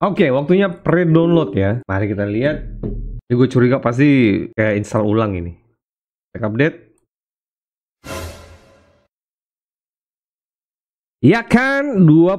Oke, okay, waktunya pre-download ya. Mari kita lihat. Ini gue curiga pasti kayak install ulang ini. Cek update. Ya kan 21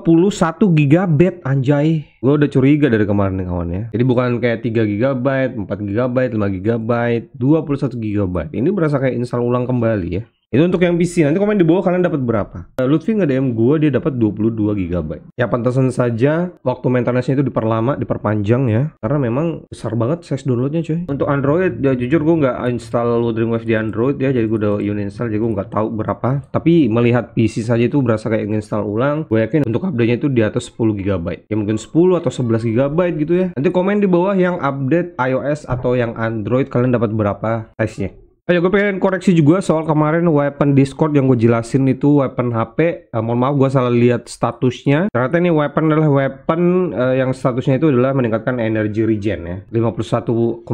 GB anjay. Gue udah curiga dari kemarin nih kawan ya. Jadi bukan kayak 3 GB, 4 GB, 5 GB, 21 GB. Ini berasa kayak install ulang kembali ya. Itu untuk yang PC. Nanti komen di bawah kalian dapat berapa. Eh, Lutfi nggak dm gue dia dapat 22 GB. Ya pantasan saja waktu maintenance-nya itu diperlama, diperpanjang ya. Karena memang besar banget size downloadnya cuy. Untuk Android ya jujur gue nggak install Wuthering Waves di Android ya. Jadi gue udah uninstall jadi gue nggak tahu berapa. Tapi melihat PC saja itu berasa kayak install ulang. Gue yakin untuk update-nya itu di atas 10 GB. Ya mungkin 10 atau 11 GB gitu ya. Nanti komen di bawah yang update iOS atau yang Android kalian dapat berapa size-nya ayo gue pengen koreksi juga soal kemarin weapon Discord yang gue jelasin itu weapon HP. Uh, eh, mohon maaf gue salah lihat statusnya. Ternyata ini weapon adalah weapon uh, yang statusnya itu adalah meningkatkan energy regen ya. 51,8%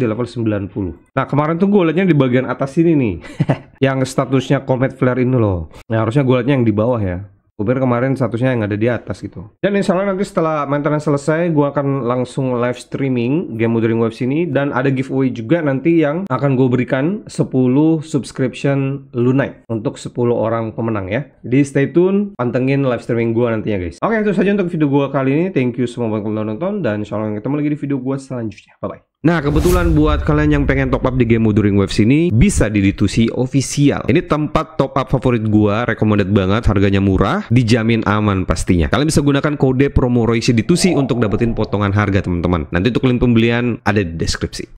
di level 90. Nah kemarin tuh gue di bagian atas sini nih. yang statusnya Comet Flare ini loh. Nah harusnya gue yang di bawah ya. Uber kemarin statusnya yang ada di atas gitu. Dan insya Allah nanti setelah maintenance selesai, gue akan langsung live streaming game Wuthering web sini Dan ada giveaway juga nanti yang akan gue berikan 10 subscription Lunite untuk 10 orang pemenang ya. Jadi stay tune, pantengin live streaming gue nantinya guys. Oke, itu saja untuk video gue kali ini. Thank you semua buat yang nonton. Dan insya Allah kita ketemu lagi di video gue selanjutnya. Bye-bye. Nah, kebetulan buat kalian yang pengen top up di game Wuthering Waves ini bisa di D2C official. Ini tempat top up favorit gua, recommended banget, harganya murah, dijamin aman pastinya. Kalian bisa gunakan kode promo Royce D2C untuk dapetin potongan harga, teman-teman. Nanti untuk link pembelian ada di deskripsi.